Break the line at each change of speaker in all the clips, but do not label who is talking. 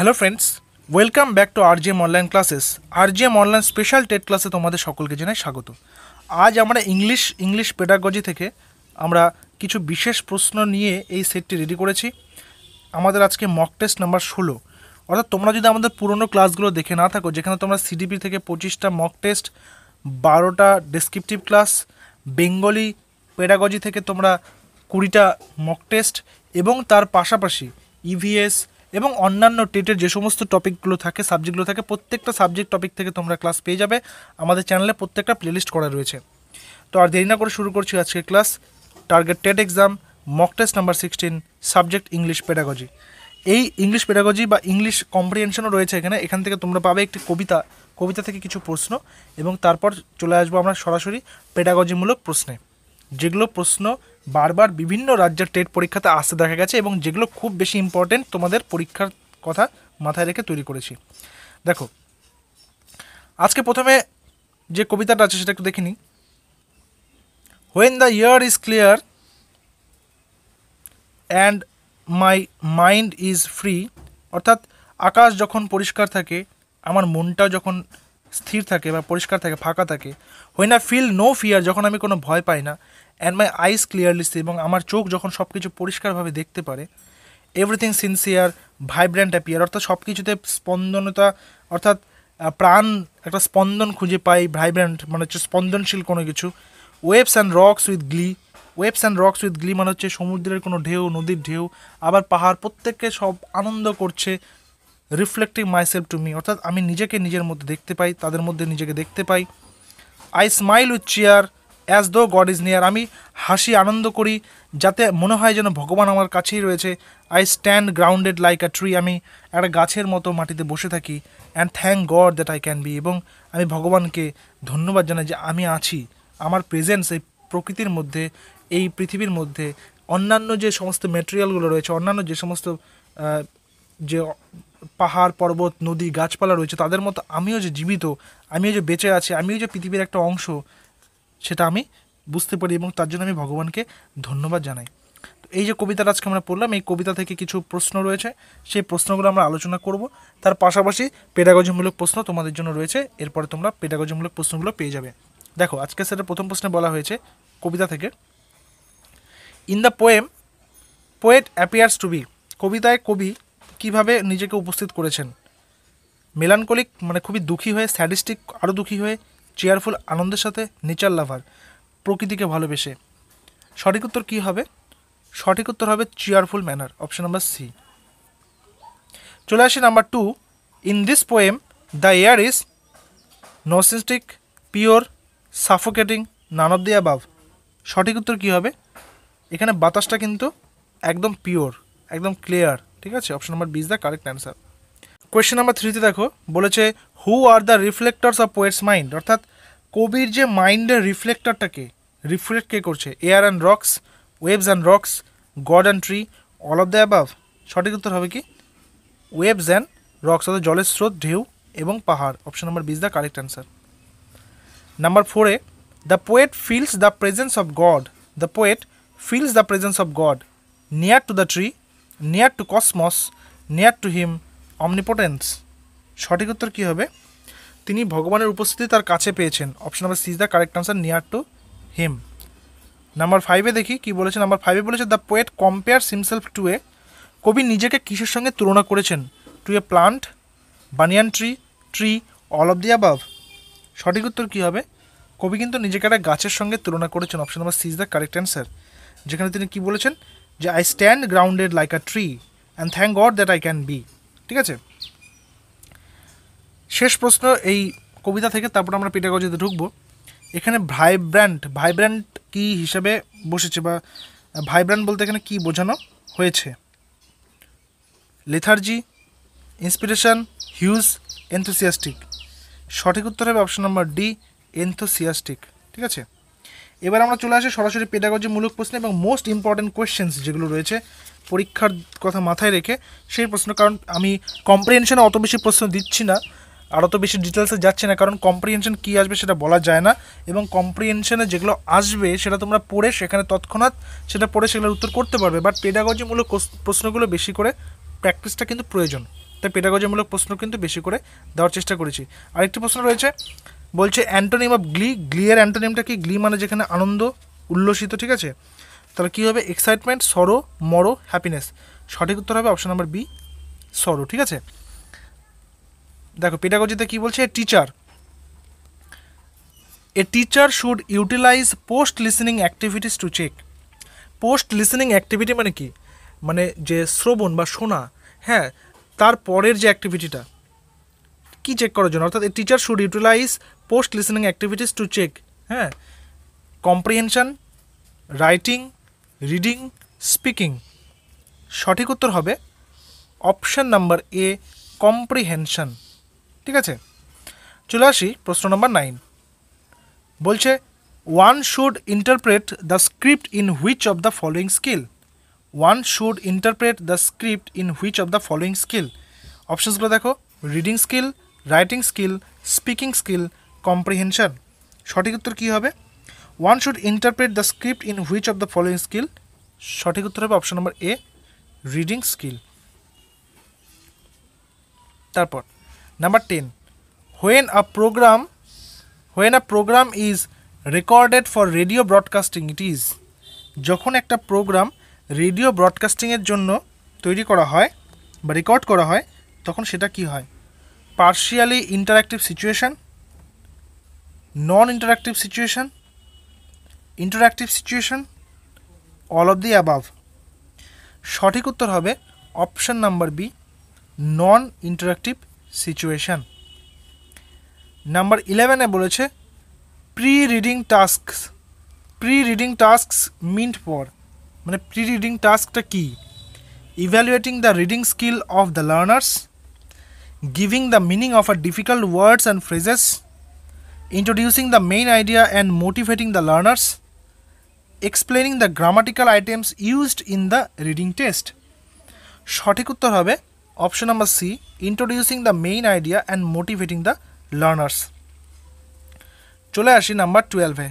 Hello friends welcome back to RGM online classes R M online special TET ক্লাসে তোমাদের সকলকে জানাই স্বাগত আজ আমরা ইংলিশ ইংলিশ পেডাগজি থেকে আমরা কিছু বিশেষ প্রশ্ন নিয়ে এই সেটটি রেডি করেছি আমাদের আজকে মক টেস্ট নাম্বার ষোলো অর্থাৎ তোমরা যদি আমাদের পুরনো ক্লাসগুলো দেখে না থাকো যেখানে তোমরা সিডিপি থেকে পঁচিশটা মক টেস্ট বারোটা ডেসক্রিপটিভ ক্লাস বেঙ্গলি পেডাগজি থেকে তোমরা কুড়িটা মক টেস্ট এবং তার পাশাপাশি ইভিএস e এবং অন্যান্য টেটের যে সমস্ত টপিকগুলো থাকে সাবজেক্টগুলো থাকে প্রত্যেকটা সাবজেক্ট টপিক থেকে তোমরা ক্লাস পেয়ে যাবে আমাদের চ্যানেলে প্রত্যেকটা প্লেলিস্ট করা রয়েছে তো আর দেরি না করে শুরু করছি আজকে class target TET exam mock test number sixteen subject English pedagogy এই ইংলিশ পেডাগজি বা ইংলিশ কম্প্রিহেনশনও রয়েছে এখানে এখান থেকে তোমরা পাবে একটি কবিতা কবিতা থেকে কিছু প্রশ্ন এবং তারপর চলে আসবো আমরা সরাসরি পেডাগজিমূলক প্রশ্নে যেগুলো প্রশ্ন বারবার বিভিন্ন রাজ্যের টেট পরীক্ষাতে আসতে দেখা গেছে এবং যেগুলো খুব বেশি ইম্পর্টেন্ট তোমাদের পরীক্ষার কথা মাথায় রেখে তৈরি করেছি দেখো আজকে প্রথমে যে কবিতাটা আছে সেটা একটু দেখে নিই when the air is clear and my mind is free অর্থাৎ আকাশ যখন পরিষ্কার থাকে আমার মনটা যখন স্থির থাকে বা পরিষ্কার থাকে ফাঁকা থাকে হই না ফিল নো ফিয়ার যখন আমি কোনো ভয় পাই না and my eyes clearly see এবং আমার চোখ যখন সব কিছু পরিষ্কারভাবে দেখতে পারে এভরিথিং সিনসিয়ার ভাইব্রেন্ট অ্যাপিয়ার অর্থাৎ সব কিছুতে স্পন্দনতা অর্থাৎ প্রাণ একটা স্পন্দন খুঁজে পাই ভাইব্রেন্ট মানে হচ্ছে স্পন্দনশীল কোনো কিছু waves and rocks with glee waves and rocks with glee মানে হচ্ছে সমুদ্রের কোনো ঢেউ নদীর ঢেউ আবার পাহাড় প্রত্যেককে সব আনন্দ করছে রিফ্লেক্টিং মাইসেলফ টু মি অর্থাৎ আমি নিজেকে নিজের মধ্যে দেখতে পাই তাদের মধ্যে নিজেকে দেখতে পাই I smile with cheer as though God is near আমি হাসি আনন্দ করি যাতে মনে হয় যেন ভগবান আমার কাছেই রয়েছে I stand grounded like a tree আমি একটা গাছের মতো মাটিতে বসে থাকি and thank God that I can be এবং আমি ভগবানকে ধন্যবাদ জানাই যে আমি আছি আমার প্রেজেন্স এই প্রকৃতির মধ্যে এই পৃথিবীর মধ্যে অন্যান্য যে সমস্ত মেটেরিয়ালগুলো রয়েছে অন্যান্য যে সমস্ত যে পাহাড় পর্বত নদী গাছপালা রয়েছে তাদের মতো আমিও যে জীবিত আমিও যে বেঁচে আছি আমিও যে পৃথিবীর একটা অংশ সেটা আমি বুঝতে পারি এবং তার জন্য আমি ভগবানকে ধন্যবাদ জানাই এই যে কবিতাটা আজকে আমরা পড়লাম এই কবিতা থেকে কিছু প্রশ্ন রয়েছে সেই প্রশ্নগুলো আমরা আলোচনা করব তার পাশাপাশি পেডাগজিমূলক প্রশ্ন তোমাদের জন্য রয়েছে এরপরে তোমরা পেডাগজিমূলক প্রশ্নগুলো পেয়ে যাবে দেখো আজকে সেটা প্রথম প্রশ্নে বলা হয়েছে কবিতা থেকে in the poem poet appears to be কবিতায় কবি কিভাবে নিজেকে উপস্থিত করেছেন মেলানকলিক মানে খুবই দুঃখী হয়ে স্যাডিস্টিক আরও দুঃখী হয়ে চেয়ারফুল আনন্দের সাথে নেচার লাভার প্রকৃতিকে ভালোবেসে সঠিক উত্তর কী হবে সঠিক উত্তর হবে cheerful manner option number C চলে আসি number two in this poem the air is নসিস্টিক pure suffocating none of the above সঠিক উত্তর কী হবে এখানে বাতাসটা কিন্তু একদম পিওর একদম ক্লিয়ার ঠিক আছে option number B is the correct answer question number থ্রিতে দেখো বলেছে who are the reflectors of poets mind অর্থাৎ কবির যে মাইন্ডের রিফ্লেক্টরটাকে রিফ্লেক্ট কে করছে air and rocks waves and rocks God and tree all of the above সঠিক উত্তর হবে কি ওয়েবস অ্যান্ড রক্স অর্থাৎ জলের স্রোত ঢেউ এবং পাহাড় option number B is the correct answer number ফোরে the poet feels the presence of God the poet feels the presence of God near to the tree near to cosmos near to him omnipotence সঠিক উত্তর কী হবে তিনি ভগবানের উপস্থিতি তার কাছে পেয়েছেন option number C is the correct answer near to him number ফাইভে দেখি কি বলেছে নাম্বার ফাইভে বলেছে the poet compare himself to a কবি নিজেকে কিসের সঙ্গে তুলনা করেছেন to a plant banyan tree tree all of the above সঠিক উত্তর কী হবে কবি কিন্তু নিজেকে একটা গাছের সঙ্গে তুলনা করেছেন option number C is the correct answer যেখানে তিনি কি বলেছেন যে I stand grounded like a tree and thank God that I can be ঠিক আছে শেষ প্রশ্ন এই কবিতা থেকে তারপর আমরা পিটাগজিতে ঢুকবো এখানে ভাইব্র্যান্ট ভাইব্র্যান্ট কি হিসাবে বসেছে বা ভাইব্র্যান্ট বলতে এখানে কি বোঝানো হয়েছে লেথার্জি ইন্সপিরেশন হিউজ এনথুসিয়াস্টিক সঠিক উত্তর হবে অপশন নম্বর ডি এনথুসিয়াস্টিক ঠিক আছে এবার আমরা চলে আসি সরাসরি পেডাগজি মূলক প্রশ্ন এবং মোস্ট ইম্পর্টেন্ট কোয়েশ্চেন্স যেগুলো রয়েছে পরীক্ষার কথা মাথায় রেখে সেই প্রশ্ন কারণ আমি কম্প্রিহেনশনে অত বেশি প্রশ্ন দিচ্ছি না আর অত বেশি ডিটেলসে যাচ্ছে না কারণ কম্প্রিহেনশন কী আসবে সেটা বলা যায় না এবং কম্প্রিহেনশনে যেগুলো আসবে সেটা তোমরা পড়ে সেখানে তৎক্ষণাৎ সেটা পড়ে সেগুলোর উত্তর করতে পারবে বাট পেডাগজিমূলক প্রশ্নগুলো বেশি করে প্র্যাকটিসটা কিন্তু প্রয়োজন তাই পেডাগজিমূলক প্রশ্ন কিন্তু বেশি করে দেওয়ার চেষ্টা করেছি আরেকটি প্রশ্ন রয়েছে বলছে অ্যান্টোনিম অফ গ্লি গ্লি এর অ্যান্টোনিমটা কি গ্লি মানে যেখানে আনন্দ উল্লসিত ঠিক আছে তাহলে কী হবে এক্সাইটমেন্ট সরো মরো হ্যাপিনেস সঠিক উত্তর হবে অপশান নাম্বার বি সরো ঠিক আছে দেখো পেটাগজিতে কি বলছে teacher a teacher should utilise post listening activities to check post listening activity মানে কি মানে যে শ্রবণ বা শোনা হ্যাঁ তার পরের যে অ্যাক্টিভিটিটা কি চেক করার জন্য অর্থাৎ teacher should utilise post listening activities to check হ্যাঁ কম্প্রিহেনশন রাইটিং রিডিং স্পিকিং সঠিক উত্তর হবে অপশান নাম্বার এ কম্প্রিহেনশন ঠিক আছে চলে আসি প্রশ্ন নম্বর নাইন বলছে one should interpret the script in which of the following skill one should interpret the script in which of the following skill অপশানসগুলো দেখো reading skill writing skill speaking skill comprehension সঠিক উত্তর কী হবে one should interpret the script in which of the following skill সঠিক উত্তর হবে option নম্বর এ রিডিং স্কিল তারপর number ten when a programme when a programme is recorded for radio broadcasting it is যখন একটা প্রোগ্রাম রেডিও ব্রডকাস্টিংয়ের জন্য তৈরি করা হয় বা রেকর্ড করা হয় তখন সেটা কি হয় partially interactive situation non-interactive situation interactive situation all of the above সঠিক উত্তর হবে option number B non interactive situation number ইলেভেনে বলেছে pre reading task pre reading task meant for মানে প্রি রিডিং টাস্কটা কী evaluating the reading skill of the learners giving the meaning of a difficult words and phrases, introducing the main idea and motivating the learners, explaining the grammatical items used in the reading test. সঠিক উত্তর হবে option number C introducing the main idea and motivating the learners চলে আসি number টুয়েলভে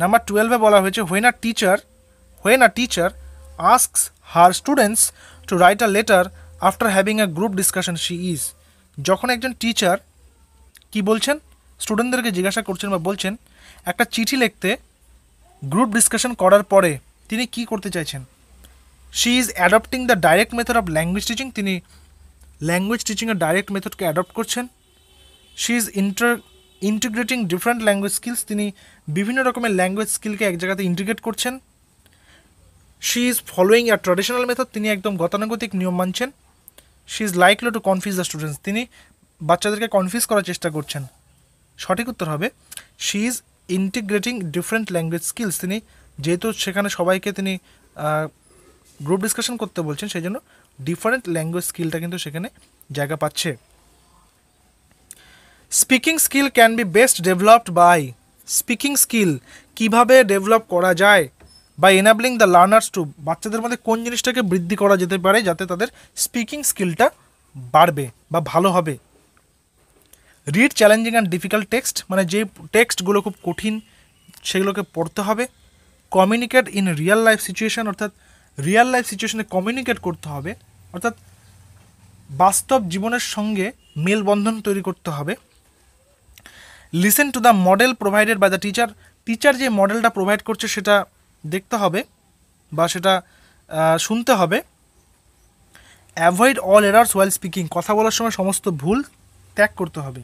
number টুয়েলভে বলা হয়েছে when a teacher when a teacher asks her students to write a letter after having a group discussion she is যখন একজন teacher কি বলছেন স্টুডেন্টদেরকে জিজ্ঞাসা করছেন বা বলছেন একটা চিঠি লিখতে গ্রুপ ডিসকাশন করার পরে তিনি কি করতে চাইছেন she is adopting the direct method of language teaching তিনি ল্যাঙ্গুয়েজ টিচিংয়ের ডাইরেক্ট মেথডকে অ্যাডপ্ট করছেন she is inter integrating different language skills তিনি বিভিন্ন রকমের ল্যাঙ্গুয়েজ স্কিলকে এক জায়গাতে ইন্টিগ্রেট করছেন she is following our traditional method তিনি একদম গতানুগতিক নিয়ম মানছেন she is likely to confuse the students তিনি বাচ্চাদেরকে কনফিউজ করার চেষ্টা করছেন সঠিক উত্তর হবে she is integrating different language skills তিনি যেহেতু সেখানে সবাইকে তিনি গ্রুপ ডিসকাশন করতে বলছেন সেই জন্য ডিফারেন্ট ল্যাঙ্গুয়েজ স্কিলটা কিন্তু সেখানে জায়গা পাচ্ছে speaking skill can be best developed by speaking skill কিভাবে ডেভেলপ করা যায় বা এনাবলিং দ্য লার্নার্স টু বাচ্চাদের মধ্যে কোন জিনিসটাকে বৃদ্ধি করা যেতে পারে যাতে তাদের স্পিকিং স্কিলটা বাড়বে বা ভালো হবে read challenging and difficult text মানে যে টেক্সটগুলো খুব কঠিন সেগুলোকে পড়তে হবে communicate in real life situation অর্থাৎ রিয়েল লাইফ সিচুয়েশানে কমিউনিকেট করতে হবে অর্থাৎ বাস্তব জীবনের সঙ্গে মেলবন্ধন তৈরি করতে হবে listen to the model provided by the teacher teacher যে মডেলটা প্রোভাইড করছে সেটা দেখতে হবে বা সেটা শুনতে হবে avoid all errors while speaking কথা বলার সময় সমস্ত ভুল ত্যাগ করতে হবে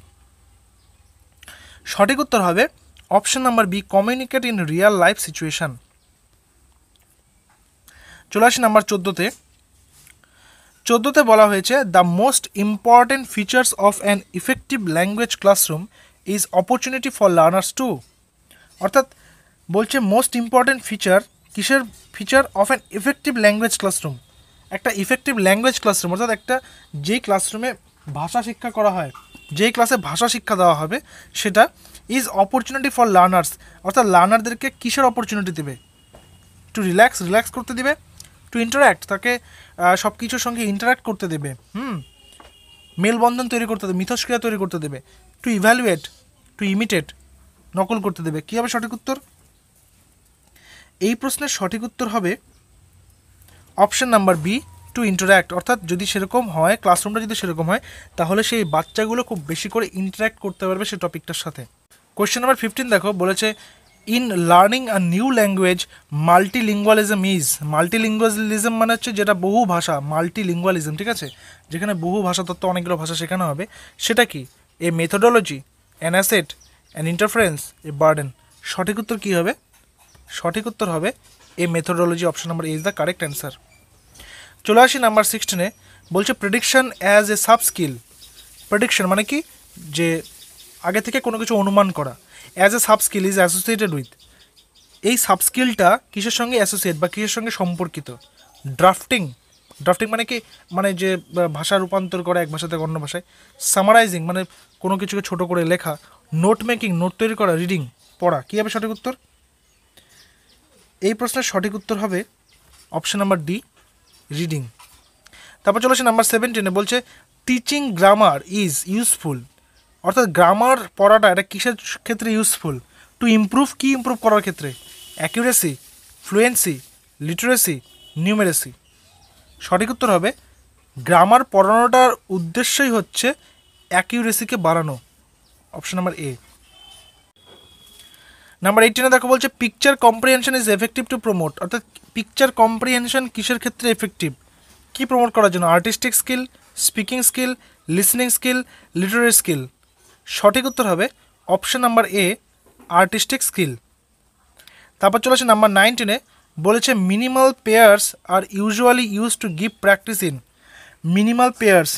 সঠিক উত্তর হবে option number B communicate in real life situation চলে আসি নাম্বার চোদ্দোতে চোদ্দোতে বলা হয়েছে the most important features of an effective language classroom is opportunity for learners to অর্থাৎ বলছে মোস্ট ইম্পর্টেন্ট ফিচার কিসের feature of an effective language classroom একটা ইফেক্টিভ ল্যাঙ্গুয়েজ ক্লাসরুম অর্থাৎ একটা যেই ক্লাসরুমে ভাষা শিক্ষা করা হয় যেই ক্লাসে ভাষা শিক্ষা দেওয়া হবে সেটা ইজ অপরচুনিটি ফর লার্নার্স অর্থাৎ লার্নারদেরকে কিসের অপরচুনিটি দেবে টু রিল্যাক্স রিল্যাক্স করতে দেবে টু ইন্টারাক্ট তাকে সব কিছুর সঙ্গে ইন্টারাক্ট করতে দেবে হুম মেলবন্ধন তৈরি করতে দেবে মিথস্ক্রিয়া তৈরি করতে দেবে টু ইভ্যালুয়েট টু ইমিটেট নকল করতে দেবে কী হবে সঠিক উত্তর এই প্রশ্নের সঠিক উত্তর হবে option number B to interact অর্থাৎ যদি সেরকম হয় ক্লাসরুমটা যদি সেরকম হয় তাহলে সেই বাচ্চাগুলো খুব বেশি করে ইন্টারাক্ট করতে পারবে সেই টপিকটার সাথে কোয়েশ্চেন নাম্বার ফিফটিন দেখো বলেছে in learning a new language multilingualism is multilingualism মানে হচ্ছে যেটা বহু ভাষা মাল্টিলিঙ্গুয়ালিজম ঠিক আছে যেখানে বহু ভাষা তত্ত্ব অনেকগুলো ভাষা শেখানো হবে সেটা কি a methodology an asset an interference a burden সঠিক উত্তর কী হবে সঠিক উত্তর হবে a methodology option number is the correct answer চলে আসি নাম্বার সিক্সটিনে বলছে prediction as a sub skill prediction মানে কি যে আগে থেকে কোনো কিছু অনুমান করা as a sub skill is associated with এই সাব স্কিলটা কিসের সঙ্গে অ্যাসোসিয়েট বা কিসের সঙ্গে সম্পর্কিত ড্রাফটিং ড্রাফটিং মানে কি মানে যে ভাষা রূপান্তর করা এক ভাষা থেকে অন্য ভাষায় সামারাইজিং মানে কোনো কিছুকে ছোট করে লেখা নোট মেকিং নোট তৈরি করা রিডিং পড়া কী হবে সঠিক উত্তর এই প্রশ্নের সঠিক উত্তর হবে অপশন নাম্বার ডি রিডিং তারপর চলে আসে নাম্বার সেভেন্টিনে বলছে টিচিং গ্রামার ইজ ইউজফুল অর্থাৎ গ্রামার পড়াটা এটা কিসের ক্ষেত্রে ইউজফুল টু ইম্প্রুভ কী ইম্প্রুভ করার ক্ষেত্রে অ্যাকিউরেসি ফ্লুয়েন্সি লিটারেসি নিউমেরেসি সঠিক উত্তর হবে গ্রামার পড়ানোটার উদ্দেশ্যই হচ্ছে অ্যাকিউরেসিকে বাড়ানো অপশন নাম্বার এ নাম্বার এইটিনে দেখো বলছে picture comprehension is effective to promote অর্থাৎ পিকচার কম্প্রিহেনশন কিসের ক্ষেত্রে এফেক্টিভ কি প্রমোট করার জন্য artistic skill speaking skill listening skill literary skill সঠিক উত্তর হবে option number A artistic skill তারপর চলে আসে নাম্বার নাইনটিনে বলেছে minimal pairs are usually use to give practice in minimal pairs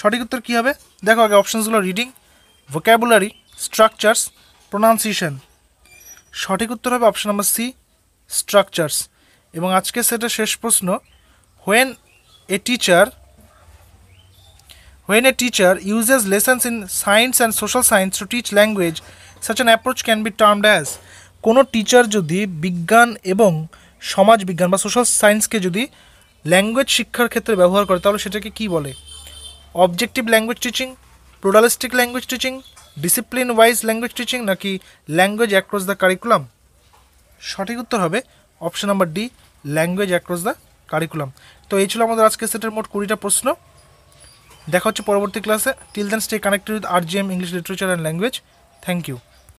সঠিক উত্তর কী হবে দেখো আগে অপশানসগুলো রিডিং ভোক্যাবুলারি স্ট্রাকচার্স প্রোনাউন্সিয়েশন সঠিক উত্তর হবে অপশন নাম্বার সি স্ট্রাকচার্স এবং আজকে সেটা শেষ প্রশ্ন when a teacher when a teacher uses lessons in science and social science to teach language such an approach can be termed as কোনো teacher যদি বিজ্ঞান এবং সমাজ বিজ্ঞান বা সোশ্যাল সায়েন্সকে যদি ল্যাঙ্গুয়েজ শিক্ষার ক্ষেত্রে ব্যবহার করে তাহলে সেটাকে কী বলে objective language teaching pluralistic language teaching discipline wise language teaching নাকি ল্যাঙ্গুয়েজ অ্যাক্রস দ্য কারিকুলাম সঠিক উত্তর হবে option number D language across the curriculum তো এই ছিল আমাদের আজকে সেটের মোট কুড়িটা প্রশ্ন দেখা হচ্ছে পরবর্তী ক্লাসে till then stay connected with R G M English literature and language thank you